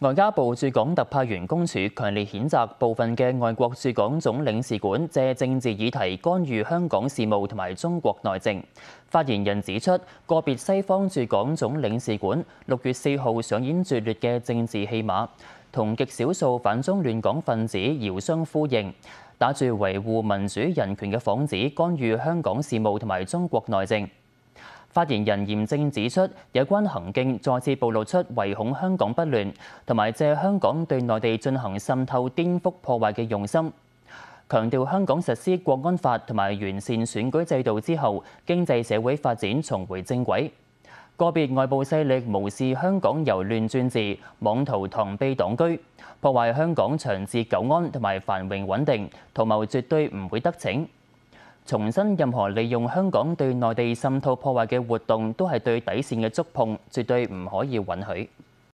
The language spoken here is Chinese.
外交部駐港特派員公署強烈譴責部分嘅外國駐港總領事館借政治議題干預香港事務同埋中國內政。發言人指出，個別西方駐港總領事館六月四號上演絕劣嘅政治戲碼，同極少數反中亂港分子遙相呼應，打住維護民主人權嘅幌子，干預香港事務同埋中國內政。發言人嚴正指出，有關行徑再次暴露出唯恐香港不亂，同埋借香港對內地進行滲透、顛覆、破壞嘅用心。強調香港實施國安法同埋完善選舉制度之後，經濟社會發展重回正軌。個別外部勢力無視香港由亂轉治、妄圖螳臂擋車，破壞香港長治久安同埋繁榮穩定，圖謀絕對唔會得逞。重申，任何利用香港對內地滲透破壞嘅活動，都係對底線嘅觸碰，絕對唔可以允許。